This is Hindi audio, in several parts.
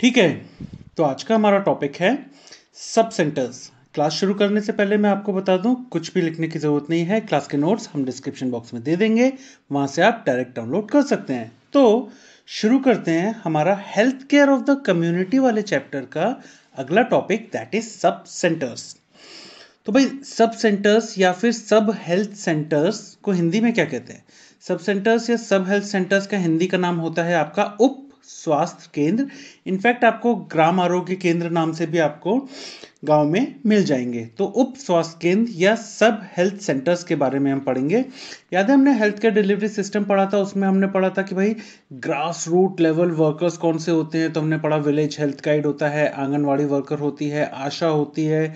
ठीक है तो आज का हमारा टॉपिक है सब सेंटर्स क्लास शुरू करने से पहले मैं आपको बता दूं कुछ भी लिखने की ज़रूरत नहीं है क्लास के नोट्स हम डिस्क्रिप्शन बॉक्स में दे देंगे वहां से आप डायरेक्ट डाउनलोड कर सकते हैं तो शुरू करते हैं हमारा health care of the community वाले चैप्टर का अगला topic that is sub centres तो भाई सब सेंटर्स या फिर सब हेल्थ सेंटर्स को हिंदी में क्या कहते हैं सब सेंटर्स या सब हेल्थ सेंटर्स का हिंदी का नाम होता है आपका उप स्वास्थ्य केंद्र इनफैक्ट आपको ग्राम आरोग्य केंद्र नाम से भी आपको गांव में मिल जाएंगे तो उप स्वास्थ्य केंद्र या सब हेल्थ सेंटर्स के बारे में हम पढ़ेंगे याद है हमने हेल्थ केयर डिलीवरी सिस्टम पढ़ा था उसमें हमने पढ़ा था कि भाई ग्रास रूट लेवल वर्कर्स कौन से होते हैं तो हमने पढ़ा विलेज हेल्थ गाइड होता है आंगनवाड़ी वर्कर होती है आशा होती है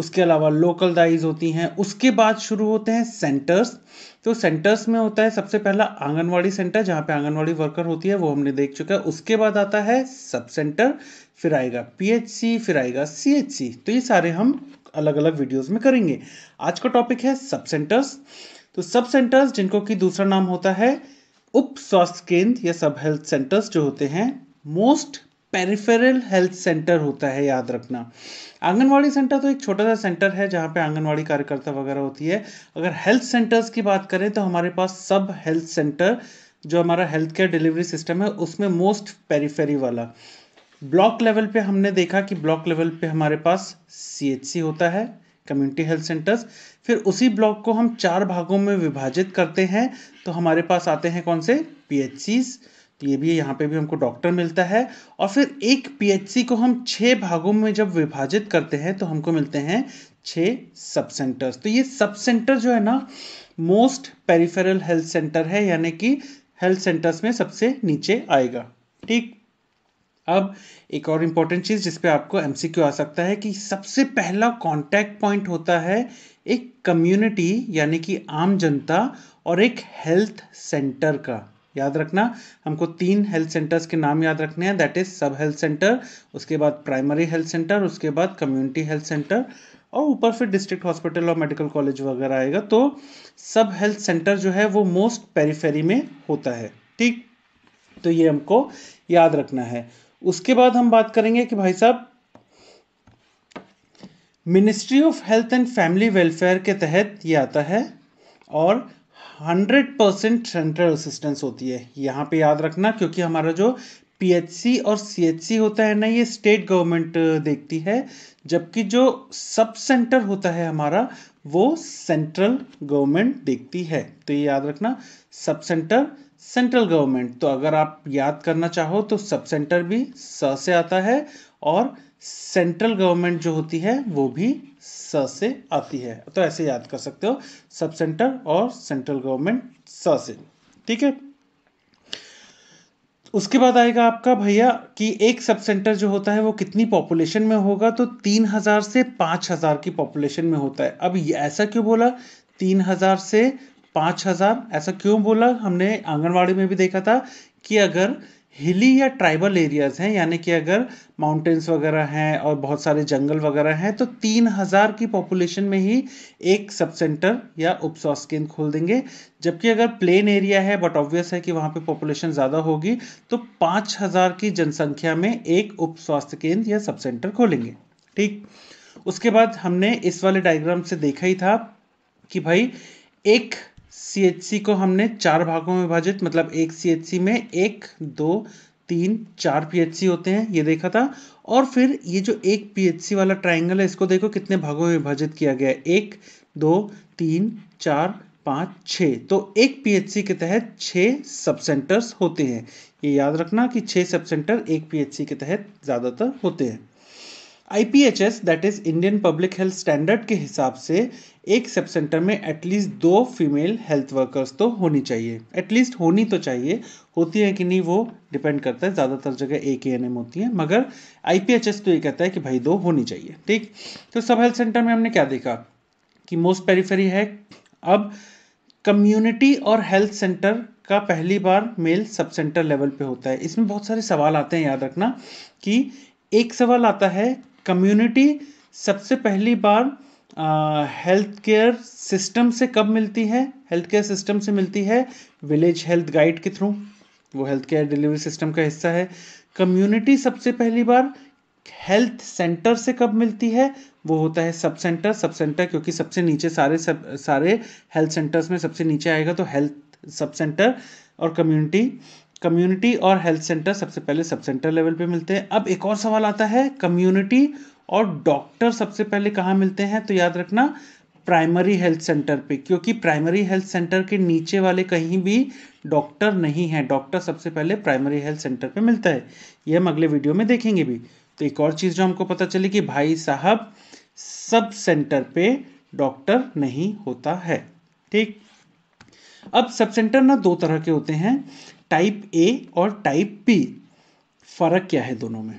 उसके अलावा लोकल दाइज होती हैं उसके बाद शुरू होते हैं सेंटर्स तो सेंटर्स में होता है सबसे पहला आंगनवाड़ी सेंटर जहाँ पे आंगनवाड़ी वर्कर होती है वो हमने देख चुका है उसके बाद आता है सब सेंटर फिर आएगा पीएचसी फिर आएगा सीएचसी तो ये सारे हम अलग अलग वीडियोस में करेंगे आज का टॉपिक है सब सेंटर्स तो सब सेंटर्स जिनको कि दूसरा नाम होता है उप स्वास्थ्य केंद्र या सब हेल्थ सेंटर्स जो होते हैं मोस्ट पेरिफेरल हेल्थ सेंटर होता है याद रखना आंगनवाड़ी सेंटर तो एक छोटा सा सेंटर है जहाँ पे आंगनवाड़ी कार्यकर्ता वगैरह होती है अगर हेल्थ सेंटर्स की बात करें तो हमारे पास सब हेल्थ सेंटर जो हमारा हेल्थ केयर डिलीवरी सिस्टम है उसमें मोस्ट पेरीफेरी वाला ब्लॉक लेवल पे हमने देखा कि ब्लॉक लेवल पे हमारे पास सी होता है कम्युनिटी हेल्थ सेंटर्स फिर उसी ब्लॉक को हम चार भागों में विभाजित करते हैं तो हमारे पास आते हैं कौन से पी तो ये भी यहाँ पे भी हमको डॉक्टर मिलता है और फिर एक पीएचसी को हम छः भागों में जब विभाजित करते हैं तो हमको मिलते हैं छः सब सेंटर्स तो ये सब सेंटर जो है ना मोस्ट पेरिफेरल हेल्थ सेंटर है यानी कि हेल्थ सेंटर्स में सबसे नीचे आएगा ठीक अब एक और इम्पॉर्टेंट चीज़ जिसपे आपको एम आ सकता है कि सबसे पहला कॉन्टैक्ट पॉइंट होता है एक कम्युनिटी यानी कि आम जनता और एक हेल्थ सेंटर का याद रखना हमको तीन हेल्थ सेंटर्स के नाम याद रखने हैं that is sub health centre उसके बाद प्राइमरी हेल्थ सेंटर उसके बाद कम्युनिटी हेल्थ सेंटर और ऊपर फिर डिस्ट्रिक्ट हॉस्पिटल और मेडिकल कॉलेज वगैरह आएगा तो सब हेल्थ सेंटर जो है वो मोस्ट पेरीफेरी में होता है ठीक तो ये हमको याद रखना है उसके बाद हम बात करेंगे कि भाई साहब ministry of health and family welfare के तहत ये आता है और हंड्रेड परसेंट सेंट्रल असिस्टेंस होती है यहाँ पे याद रखना क्योंकि हमारा जो पीएचसी और सीएचसी होता है ना ये स्टेट गवर्नमेंट देखती है जबकि जो सब सेंटर होता है हमारा वो सेंट्रल गवर्नमेंट देखती है तो ये याद रखना सब सेंटर सेंट्रल गवर्नमेंट तो अगर आप याद करना चाहो तो सब सेंटर भी स से आता है और सेंट्रल गवर्नमेंट जो होती है वो भी स से आती है तो ऐसे याद कर सकते हो सब सेंटर और सेंट्रल गवर्नमेंट स से ठीक है उसके बाद आएगा आपका भैया कि एक सब सेंटर जो होता है वो कितनी पॉपुलेशन में होगा तो तीन हजार से पांच हजार की पॉपुलेशन में होता है अब ये ऐसा क्यों बोला तीन हजार से पांच हजार ऐसा क्यों बोला हमने आंगनवाड़ी में भी देखा था कि अगर हिली या ट्राइबल एरियाज़ हैं यानी कि अगर माउंटेन्स वगैरह हैं और बहुत सारे जंगल वगैरह हैं तो तीन हज़ार की पॉपुलेशन में ही एक सब सेंटर या उप स्वास्थ्य केंद्र खोल देंगे जबकि अगर प्लेन एरिया है बट ऑब्वियस है कि वहाँ पे पॉपुलेशन ज़्यादा होगी तो पाँच हज़ार की जनसंख्या में एक उप स्वास्थ्य केंद्र या सब सेंटर खोलेंगे ठीक उसके बाद हमने इस वाले डायग्राम से देखा ही था कि भाई एक सी को हमने चार भागों में विभाजित मतलब एक सी में एक दो तीन चार पी होते हैं ये देखा था और फिर ये जो एक पी वाला ट्राइंगल है इसको देखो कितने भागों में विभाजित किया गया है एक दो तीन चार पाँच छः तो एक सी के तहत छः सब सेंटर्स होते हैं ये याद रखना कि छः सब सेंटर एक सी के तहत ज़्यादातर होते हैं I P H S that is Indian public health standard के हिसाब से एक सब सेंटर में एटलीस्ट दो फीमेल हेल्थ वर्कर्स तो होनी चाहिए एटलीस्ट होनी तो चाहिए होती है कि नहीं वो डिपेंड करता है ज़्यादातर जगह ए के एन एम होती है मगर आई पी एच एस तो ये कहता है कि भाई दो होनी चाहिए ठीक तो सब हेल्थ सेंटर में हमने क्या देखा कि मोस्ट पेरीफेरी है अब कम्युनिटी और हेल्थ सेंटर का पहली बार मेल सब सेंटर लेवल पे होता है इसमें बहुत सारे सवाल आते हैं याद रखना कि एक सवाल आता है कम्युनिटी सबसे पहली बार हेल्थ केयर सिस्टम से कब मिलती है हेल्थ केयर सिस्टम से मिलती है विलेज हेल्थ गाइड के थ्रू वो हेल्थ केयर डिलीवरी सिस्टम का हिस्सा है कम्युनिटी सबसे पहली बार हेल्थ सेंटर से कब मिलती है वो होता है सब सेंटर सब सेंटर क्योंकि सबसे नीचे सारे सब सारे हेल्थ सेंटर्स में सबसे नीचे आएगा तो हेल्थ सब सेंटर और कम्युनिटी कम्युनिटी और हेल्थ सेंटर सबसे पहले सब सेंटर लेवल पे मिलते हैं अब एक और सवाल आता है कम्युनिटी और डॉक्टर सबसे पहले कहाँ मिलते हैं तो याद रखना प्राइमरी हेल्थ सेंटर पे क्योंकि प्राइमरी हेल्थ सेंटर के नीचे वाले कहीं भी डॉक्टर नहीं है डॉक्टर सबसे पहले प्राइमरी हेल्थ सेंटर पे मिलता है ये हम अगले वीडियो में देखेंगे भी तो एक और चीज़ जो हमको पता चली कि भाई साहब सब सेंटर पे डॉक्टर नहीं होता है ठीक अब सब सेंटर ना दो तरह के होते हैं टाइप ए और टाइप बी फर्क क्या है दोनों में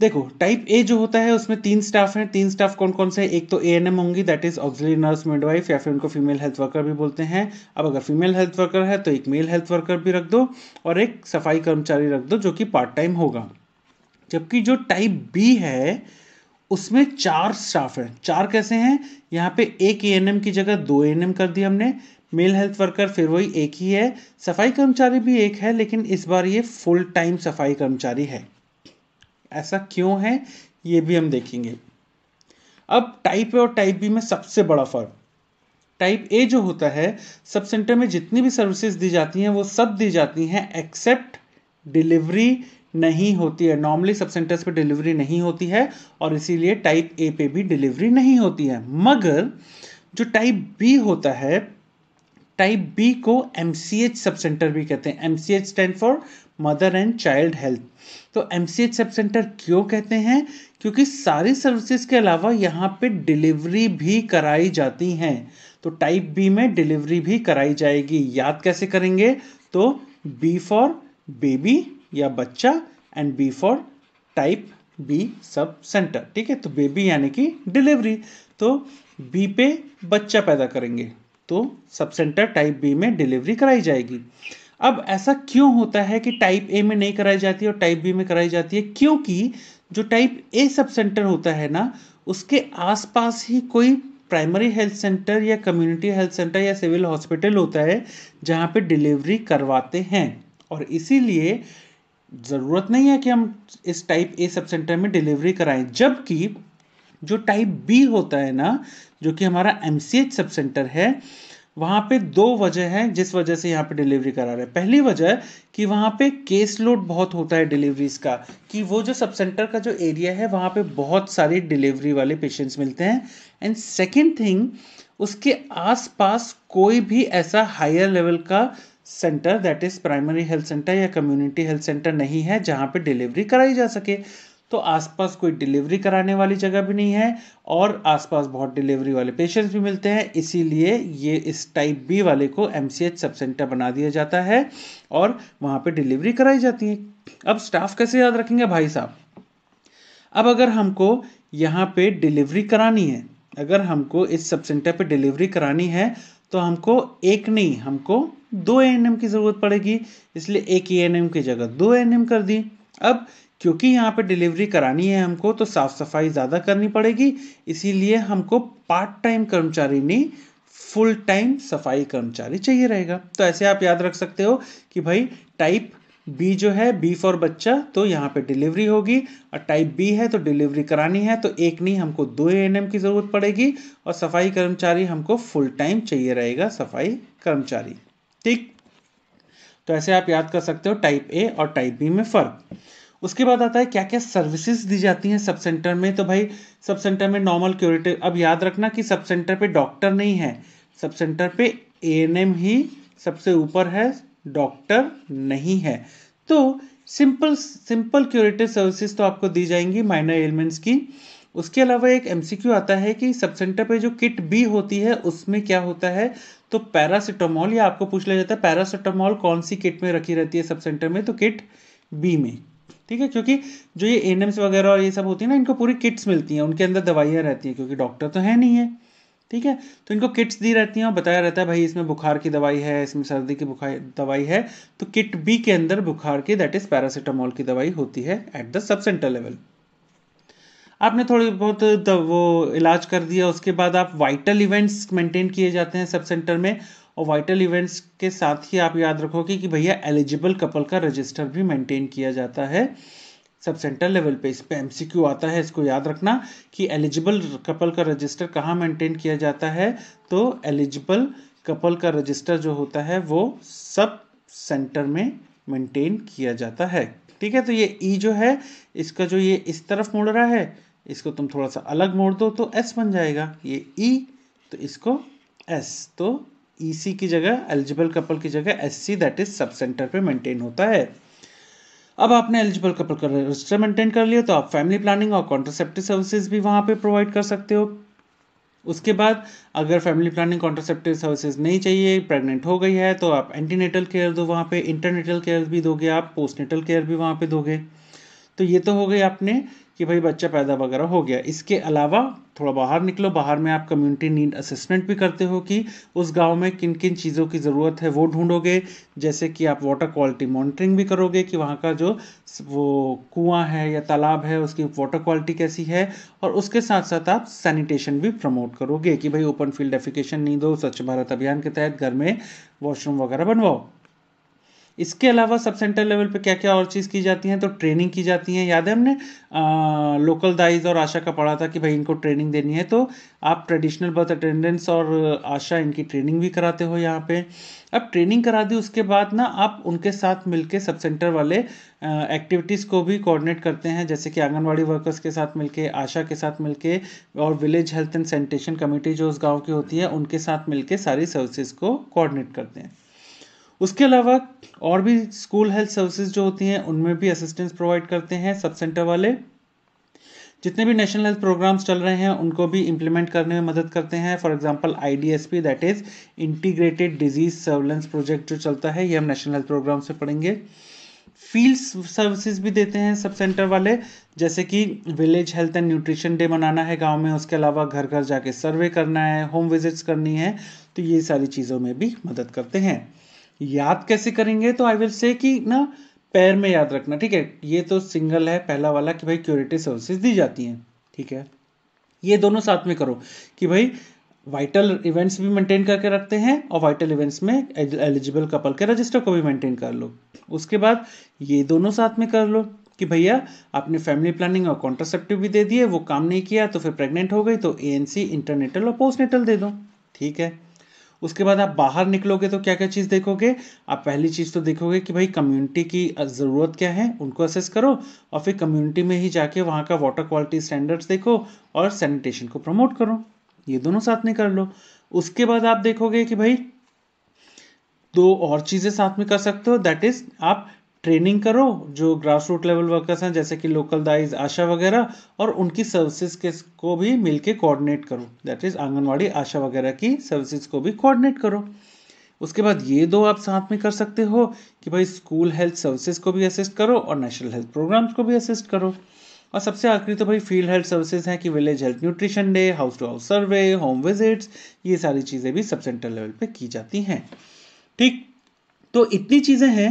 देखो टाइप ए जो होता है उसमें तीन स्टाफ हैं तीन स्टाफ कौन कौन से हैं एक तो ए एन एम होंगी that is auxiliary nurse midwife या फिर उनको फीमेल हेल्थ वर्कर भी बोलते हैं अब अगर फीमेल हेल्थ वर्कर है तो एक मेल हेल्थ वर्कर भी रख दो और एक सफाई कर्मचारी रख दो जो कि पार्ट टाइम होगा जबकि जो टाइप बी है उसमें चार स्टाफ हैं चार कैसे हैं यहाँ पे एक ए एन एम की जगह दो ए एन एम कर दिया हमने मेल हेल्थ वर्कर फिर वही एक ही है सफाई कर्मचारी भी एक है लेकिन इस बार ये फुल टाइम सफाई कर्मचारी है ऐसा क्यों है ये भी हम देखेंगे अब टाइप ए और टाइप बी में सबसे बड़ा फर्क टाइप ए जो होता है सब सेंटर में जितनी भी सर्विसेज दी जाती हैं वो सब दी जाती हैं एक्सेप्ट डिलीवरी नहीं होती है नॉर्मली सब सेंटर्स पे डिलीवरी नहीं होती है और इसीलिए टाइप ए पे भी डिलीवरी नहीं होती है मगर जो टाइप बी होता है टाइप बी को M C H sub centre भी कहते हैं M C H stand for mother and child health तो M C H sub centre क्यों कहते हैं क्योंकि सारी सर्विसेज के अलावा यहाँ पे डिलीवरी भी कराई जाती हैं तो टाइप बी में डिलीवरी भी कराई जाएगी याद कैसे करेंगे तो बी फॉर बेबी या बच्चा and B for type B sub centre ठीक है तो बेबी यानी कि डिलीवरी तो बी पे बच्चा पैदा करेंगे तो सब सेंटर टाइप बी में डिलीवरी कराई जाएगी अब ऐसा क्यों होता है कि टाइप ए में नहीं कराई जाती और टाइप बी में कराई जाती है क्योंकि जो टाइप ए सब सेंटर होता है ना उसके आसपास ही कोई प्राइमरी हेल्थ सेंटर या कम्युनिटी हेल्थ सेंटर या सिविल हॉस्पिटल होता है जहाँ पे डिलीवरी करवाते हैं और इसीलिए ज़रूरत नहीं है कि हम इस टाइप ए सब सेंटर में डिलीवरी कराएं जबकि जो टाइप बी होता है ना जो कि हमारा एम सब सेंटर है वहाँ पे दो वजह हैं जिस वजह से यहाँ पे डिलीवरी करा रहे हैं पहली वजह कि वहाँ पे केस लोड बहुत होता है डिलीवरीज़ का कि वो जो सब सेंटर का जो एरिया है वहाँ पे बहुत सारे डिलीवरी वाले पेशेंट्स मिलते हैं एंड सेकेंड थिंग उसके आसपास कोई भी ऐसा हायर लेवल का centre that is primary health centre या कम्युनिटी हेल्थ सेंटर नहीं है जहाँ पे डिलीवरी कराई जा सके तो आसपास कोई डिलीवरी कराने वाली जगह भी नहीं है और आसपास बहुत डिलीवरी वाले पेशेंट्स भी मिलते हैं इसीलिए ये इस टाइप बी वाले को एम सब सेंटर बना दिया जाता है और वहाँ पर डिलीवरी कराई जाती है अब स्टाफ कैसे याद रखेंगे भाई साहब अब अगर हमको यहाँ पे डिलीवरी करानी है अगर हमको इस सब सेंटर पर डिलीवरी करानी है तो हमको एक नहीं हमको दो ए की ज़रूरत पड़ेगी इसलिए एक ए की जगह दो ए कर दी अब क्योंकि यहाँ पे डिलीवरी करानी है हमको तो साफ़ सफाई ज़्यादा करनी पड़ेगी इसीलिए हमको पार्ट टाइम कर्मचारी नहीं फुल टाइम सफाई कर्मचारी चाहिए रहेगा तो ऐसे आप याद रख सकते हो कि भाई टाइप बी जो है बी फॉर बच्चा तो यहाँ पे डिलीवरी होगी और टाइप बी है तो डिलीवरी करानी है तो एक नहीं हमको दो ए की ज़रूरत पड़ेगी और सफाई कर्मचारी हमको फुल टाइम चाहिए रहेगा सफाई कर्मचारी ठीक तो ऐसे आप याद कर सकते हो टाइप ए और टाइप बी में फ़र्क उसके बाद आता है क्या क्या सर्विसेज दी जाती हैं सब सेंटर में तो भाई सब सेंटर में नॉर्मल क्यूरेटिव अब याद रखना कि सब सेंटर पे डॉक्टर नहीं है सब सेंटर पे ए ही सबसे ऊपर है डॉक्टर नहीं है तो सिंपल सिंपल क्यूरेटिव सर्विसेज तो आपको दी जाएंगी माइनर एलिमेंट्स की उसके अलावा एक एम आता है कि सब सेंटर पे जो किट बी होती है उसमें क्या होता है तो पैरासिटामोल या आपको पूछ लिया जाता है पैरासिटामोल कौन सी किट में रखी रहती है सब सेंटर में तो किट बी में ठीक है क्योंकि जो ये एन वगैरह और ये सब होती है ना इनको पूरी किट्स मिलती हैं उनके अंदर दवाइयाँ रहती हैं क्योंकि डॉक्टर तो है नहीं है ठीक है तो इनको किट्स दी रहती हैं और बताया रहता है भाई इसमें बुखार की दवाई है इसमें सर्दी की बुखार दवाई है तो किट बी के अंदर बुखार की दैट इज़ पैरासीटामोल की दवाई होती है at the sub centre level आपने थोड़ी बहुत वो इलाज कर दिया उसके बाद आप वाइटल इवेंट्स मेंटेन किए जाते हैं सब सेंटर में और वाइटल इवेंट्स के साथ ही आप याद रखोगे कि भैया एलिजिबल कपल का रजिस्टर भी मेंटेन किया जाता है सब सेंटर लेवल पे इस पर एम आता है इसको याद रखना कि एलिजिबल कपल का रजिस्टर कहाँ मेंटेन किया जाता है तो एलिजिबल कपल का रजिस्टर जो होता है वो सब सेंटर में मेंटेन किया जाता है ठीक है तो ये ई e जो है इसका जो ये इस तरफ मुड़ रहा है इसको तुम थोड़ा सा अलग मोड़ दो तो एस बन जाएगा ये ई e, तो इसको एस तो ईसी e की जगह एलिजिबल कपल की जगह SC that is sub centre पे मेंटेन होता है अब आपने एलिजिबल कपल का रजिस्टर मेंटेन कर लिया तो आप फैमिली प्लानिंग और कॉन्ट्रासेप्टिव सर्विसेज भी वहाँ पे प्रोवाइड कर सकते हो उसके बाद अगर फैमिली प्लानिंग कॉन्ट्रासेप्टिव सर्विसेज नहीं चाहिए प्रेग्नेंट हो गई है तो आप एंटीनेटल केयर दो वहाँ पे इंटरनेटल केयर भी दोगे आप पोस्टनेटल केयर भी वहाँ पे दोगे तो ये तो हो गई आपने कि भाई बच्चा पैदा वगैरह हो गया इसके अलावा थोड़ा बाहर निकलो बाहर में आप कम्युनिटी नीड असेसमेंट भी करते हो कि उस गांव में किन किन चीज़ों की ज़रूरत है वो ढूंढोगे जैसे कि आप वाटर क्वालिटी मॉनिटरिंग भी करोगे कि वहाँ का जो वो कुआं है या तालाब है उसकी वाटर क्वालिटी कैसी है और उसके साथ साथ आप सैनिटेशन भी प्रमोट करोगे कि भाई ओपन फील्ड एफिकेशन नहीं दो स्वच्छ भारत अभियान के तहत घर में वॉशरूम वगैरह बनवाओ इसके अलावा सब सेंटर लेवल पे क्या क्या और चीज़ की जाती हैं तो ट्रेनिंग की जाती है याद है हमने आ, लोकल दाइज और आशा का पढ़ा था कि भाई इनको ट्रेनिंग देनी है तो आप ट्रेडिशनल बर्थ अटेंडेंस और आशा इनकी ट्रेनिंग भी कराते हो यहाँ पे अब ट्रेनिंग करा दी उसके बाद ना आप उनके साथ मिलके सब सेंटर वाले एक्टिविटीज़ को भी कोऑर्डिनेट करते हैं जैसे कि आंगनवाड़ी वर्कर्स के साथ मिलके आशा के साथ मिलके और village health and sanitation committee जो उस गांव की होती है उनके साथ मिलके सारी सर्विसेज को कोऑर्डिनेट करते हैं उसके अलावा और भी स्कूल हेल्थ सर्विसेज जो होती हैं उनमें भी असिस्टेंस प्रोवाइड करते हैं सब सेंटर वाले जितने भी नेशनल हेल्थ प्रोग्राम्स चल रहे हैं उनको भी इम्प्लीमेंट करने में मदद करते हैं for example IDSP that is integrated disease surveillance project जो चलता है ये हम नेशनल हेल्थ प्रोग्राम से पढ़ेंगे फील्ड सर्विसेज भी देते हैं सब सेंटर वाले जैसे कि village health and nutrition day मनाना है गाँव में उसके अलावा घर घर जाके सर्वे करना है होम विजिट्स करनी है तो ये सारी चीज़ों में भी मदद करते हैं याद कैसे करेंगे तो आई विल से कि ना पैर में याद रखना ठीक है ये तो सिंगल है पहला वाला कि भाई क्यूरेटिव सर्विसेज दी जाती हैं ठीक है ये दोनों साथ में करो कि भाई वाइटल इवेंट्स भी मेंटेन करके रखते हैं और वाइटल इवेंट्स में एलिजिबल कपल के रजिस्टर को भी मेंटेन कर लो उसके बाद ये दोनों साथ में कर लो कि भैया आपने फैमिली प्लानिंग और कॉन्ट्रासेप्टिव भी दे दिए वो काम नहीं किया तो फिर प्रेग्नेंट हो गई तो ए इंटरनेटल और पोस्टनेटल दे दो ठीक है उसके बाद आप बाहर निकलोगे तो क्या क्या चीज़ देखोगे आप पहली चीज़ तो देखोगे कि भाई कम्युनिटी की ज़रूरत क्या है उनको असेस करो और फिर कम्युनिटी में ही जाके वहाँ का वाटर क्वालिटी स्टैंडर्ड्स देखो और सैनिटेशन को प्रमोट करो ये दोनों साथ में कर लो उसके बाद आप देखोगे कि भाई दो और चीज़ें साथ में कर सकते हो दैट इज़ आप ट्रेनिंग करो जो ग्रास रूट लेवल वर्कर्स हैं जैसे कि लोकल दाइज आशा वगैरह और उनकी सर्विसेज के को भी मिलके कोऑर्डिनेट करो दैट इज़ आंगनवाड़ी आशा वगैरह की सर्विसेज को भी कोऑर्डिनेट करो उसके बाद ये दो आप साथ में कर सकते हो कि भाई स्कूल हेल्थ सर्विसेज को भी असिस्ट करो और नेशनल हेल्थ प्रोग्राम्स को भी असिस्ट करो और सबसे आखिरी तो भाई फील्ड हेल्थ सर्विसेज हैं कि village health nutrition day house to house survey home visits ये सारी चीज़ें भी सब सेंटर लेवल पे की जाती हैं ठीक तो इतनी चीज़ें हैं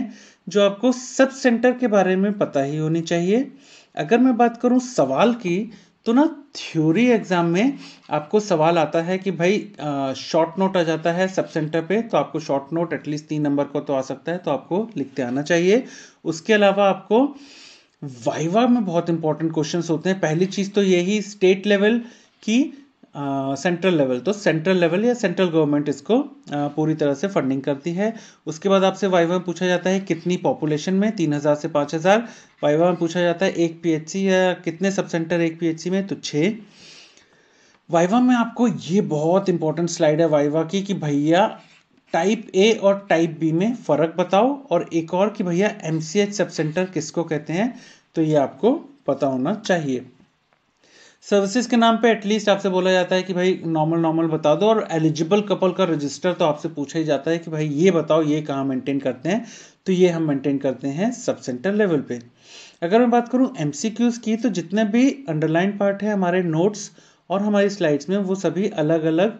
जो आपको सब सेंटर के बारे में पता ही होनी चाहिए अगर मैं बात करूँ सवाल की तो ना थ्योरी एग्ज़ाम में आपको सवाल आता है कि भाई शॉर्ट नोट आ जाता है सब सेंटर पे तो आपको शॉर्ट नोट एटलीस्ट तीन नंबर का तो आ सकता है तो आपको लिखते आना चाहिए उसके अलावा आपको वाइवा में बहुत इंपॉर्टेंट क्वेश्चंस होते हैं पहली चीज़ तो यही स्टेट लेवल की सेंट्रल लेवल तो सेंट्रल लेवल या सेंट्रल गवर्नमेंट इसको आ, पूरी तरह से फंडिंग करती है उसके बाद आपसे वाइवा में पूछा जाता है कितनी पॉपुलेशन में तीन हज़ार से पाँच हज़ार वाइवा में पूछा जाता है एक पीएचसी या कितने सब सेंटर एक पीएचसी में तो छः वाइवा में आपको ये बहुत इंपॉर्टेंट स्लाइड है वाइवा की कि भैया टाइप ए और टाइप बी में फ़र्क बताओ और एक और कि भैया M C H sub centre किसको कहते हैं तो ये आपको पता होना चाहिए सर्विसेज के नाम पे एटलीस्ट आपसे बोला जाता है कि भाई नॉर्मल नॉर्मल बता दो और एलिजिबल कपल का रजिस्टर तो आपसे पूछा ही जाता है कि भाई ये बताओ ये कहाँ मेंटेन करते हैं तो ये हम मेंटेन करते हैं सब सेंटर लेवल पे अगर मैं बात करूँ एम की तो जितने भी अंडरलाइन पार्ट है हमारे नोट्स और हमारी स्लाइड्स में वो सभी अलग अलग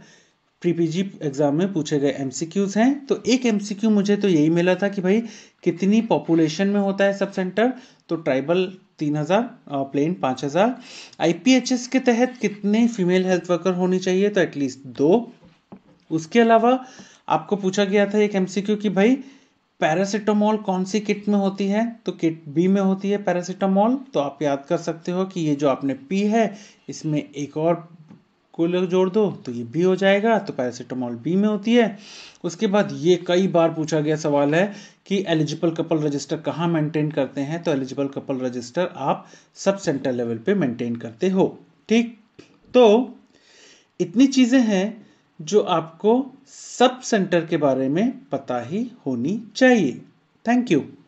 प्रीपीजी एग्ज़ाम में पूछे गए एम हैं तो एक एम मुझे तो यही मिला था कि भाई कितनी पॉपुलेशन में होता है सब सेंटर तो ट्राइबल तीन हज़ार प्लेन पाँच हज़ार आई के तहत कितने फीमेल हेल्थ वर्कर होनी चाहिए तो एटलीस्ट दो उसके अलावा आपको पूछा गया था एक एमसीक्यू कि भाई पैरासीटामोल कौन सी किट में होती है तो किट बी में होती है पैरासीटामोल तो आप याद कर सकते हो कि ये जो आपने पी है इसमें एक और को जोड़ दो तो ये बी हो जाएगा तो पैरासीटामोल बी में होती है उसके बाद ये कई बार पूछा गया सवाल है कि एलिजिबल कपल रजिस्टर कहाँ मेंटेन करते हैं तो एलिजिबल कपल रजिस्टर आप सब सेंटर लेवल पे मेंटेन करते हो ठीक तो इतनी चीज़ें हैं जो आपको सब सेंटर के बारे में पता ही होनी चाहिए थैंक यू